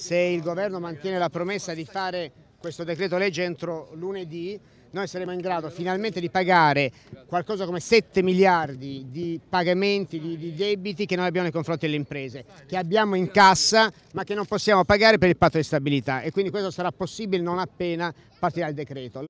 Se il governo mantiene la promessa di fare questo decreto legge entro lunedì, noi saremo in grado finalmente di pagare qualcosa come 7 miliardi di pagamenti, di, di debiti che noi abbiamo nei confronti delle imprese, che abbiamo in cassa ma che non possiamo pagare per il patto di stabilità e quindi questo sarà possibile non appena partirà il decreto.